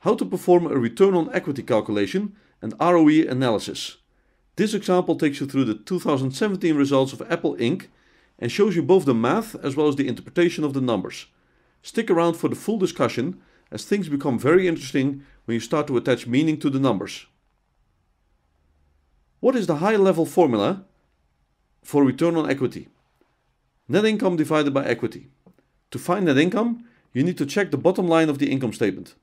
how to perform a return on equity calculation and ROE analysis. This example takes you through the 2017 results of Apple Inc. and shows you both the math as well as the interpretation of the numbers. Stick around for the full discussion as things become very interesting when you start to attach meaning to the numbers. What is the high level formula for return on equity? Net income divided by equity. To find net income, you need to check the bottom line of the income statement.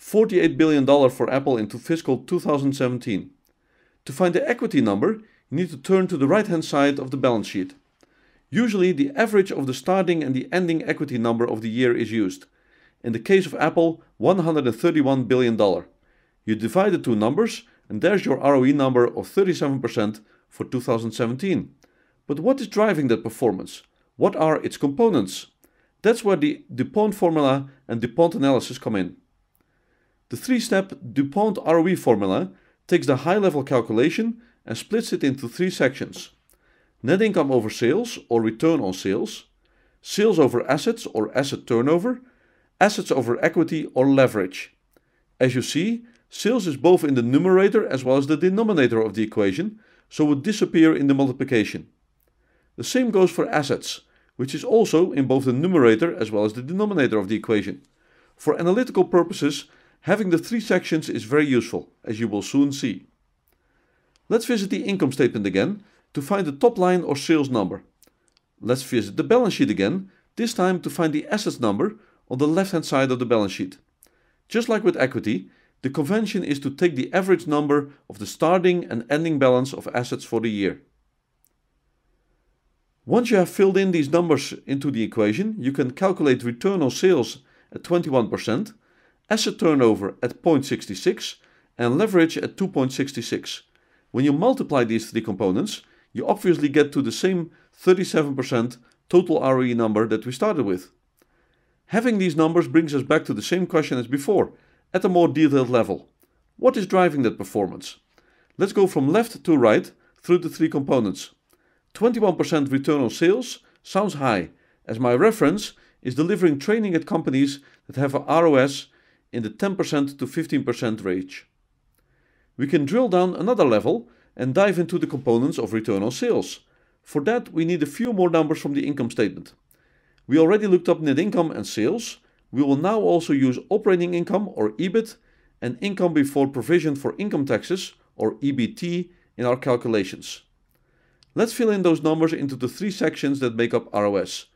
$48 billion for Apple into fiscal 2017. To find the equity number, you need to turn to the right-hand side of the balance sheet. Usually, the average of the starting and the ending equity number of the year is used. In the case of Apple, $131 billion. You divide the two numbers, and there's your ROE number of 37% for 2017. But what is driving that performance? What are its components? That's where the DuPont formula and DuPont analysis come in. The three-step DuPont ROE formula takes the high-level calculation and splits it into three sections. Net income over sales or return on sales, sales over assets or asset turnover, assets over equity or leverage. As you see, sales is both in the numerator as well as the denominator of the equation, so would disappear in the multiplication. The same goes for assets, which is also in both the numerator as well as the denominator of the equation. For analytical purposes, Having the three sections is very useful, as you will soon see. Let's visit the income statement again to find the top line or sales number. Let's visit the balance sheet again, this time to find the assets number on the left hand side of the balance sheet. Just like with equity, the convention is to take the average number of the starting and ending balance of assets for the year. Once you have filled in these numbers into the equation, you can calculate return on sales at 21%, asset turnover at 0.66, and leverage at 2.66. When you multiply these three components, you obviously get to the same 37% total ROE number that we started with. Having these numbers brings us back to the same question as before, at a more detailed level. What is driving that performance? Let's go from left to right through the three components. 21% return on sales sounds high, as my reference is delivering training at companies that have a ROS in the 10% to 15% range. We can drill down another level and dive into the components of return on sales. For that, we need a few more numbers from the income statement. We already looked up net income and sales. We will now also use operating income or EBIT and income before provision for income taxes or EBT in our calculations. Let's fill in those numbers into the three sections that make up ROS.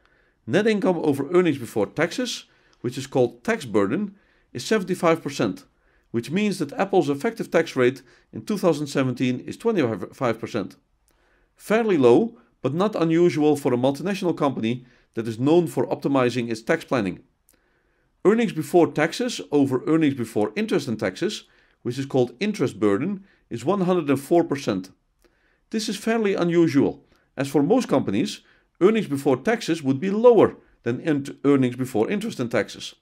Net income over earnings before taxes, which is called tax burden is 75%, which means that Apple's effective tax rate in 2017 is 25%. Fairly low, but not unusual for a multinational company that is known for optimizing its tax planning. Earnings before taxes over earnings before interest and taxes, which is called interest burden, is 104%. This is fairly unusual, as for most companies, earnings before taxes would be lower than earnings before interest and taxes.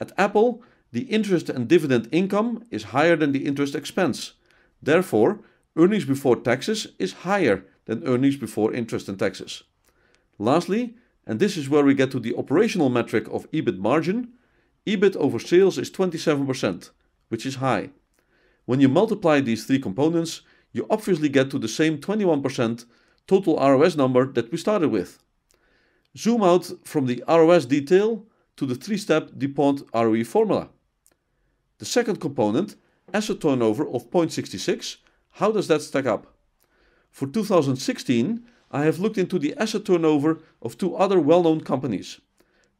At Apple, the interest and dividend income is higher than the interest expense. Therefore, earnings before taxes is higher than earnings before interest and taxes. Lastly, and this is where we get to the operational metric of EBIT margin, EBIT over sales is 27%, which is high. When you multiply these three components, you obviously get to the same 21% total ROS number that we started with. Zoom out from the ROS detail to the three-step DuPont ROE formula. The second component, asset turnover of 0.66, how does that stack up? For 2016, I have looked into the asset turnover of two other well-known companies,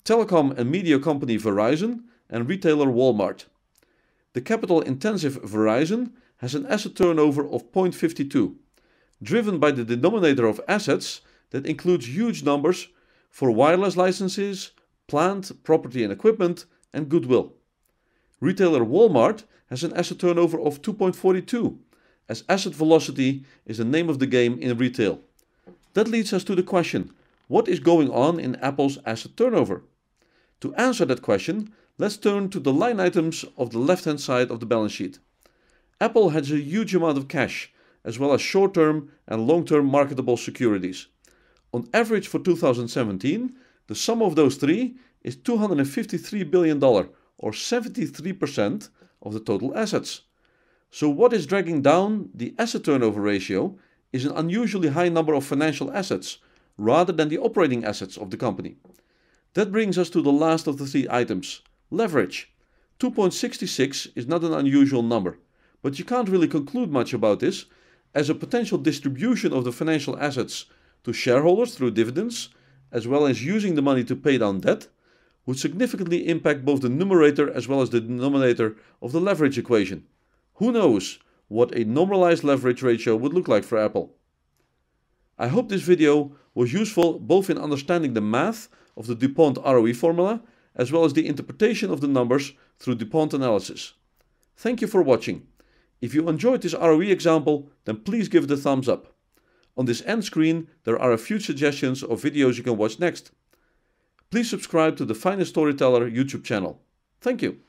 telecom and media company Verizon and retailer Walmart. The capital-intensive Verizon has an asset turnover of 0.52, driven by the denominator of assets that includes huge numbers for wireless licenses, plant, property and equipment, and goodwill. Retailer Walmart has an asset turnover of 2.42, as asset velocity is the name of the game in retail. That leads us to the question, what is going on in Apple's asset turnover? To answer that question, let's turn to the line items of the left-hand side of the balance sheet. Apple has a huge amount of cash, as well as short-term and long-term marketable securities. On average for 2017, the sum of those three is $253 billion, or 73% of the total assets. So what is dragging down the asset turnover ratio is an unusually high number of financial assets rather than the operating assets of the company. That brings us to the last of the three items, leverage. 2.66 is not an unusual number, but you can't really conclude much about this as a potential distribution of the financial assets to shareholders through dividends, as well as using the money to pay down debt, would significantly impact both the numerator as well as the denominator of the leverage equation. Who knows what a normalized leverage ratio would look like for Apple. I hope this video was useful both in understanding the math of the DuPont ROE formula as well as the interpretation of the numbers through DuPont analysis. Thank you for watching. If you enjoyed this ROE example, then please give it a thumbs up. On this end screen, there are a few suggestions of videos you can watch next please subscribe to the Finest Storyteller YouTube channel. Thank you.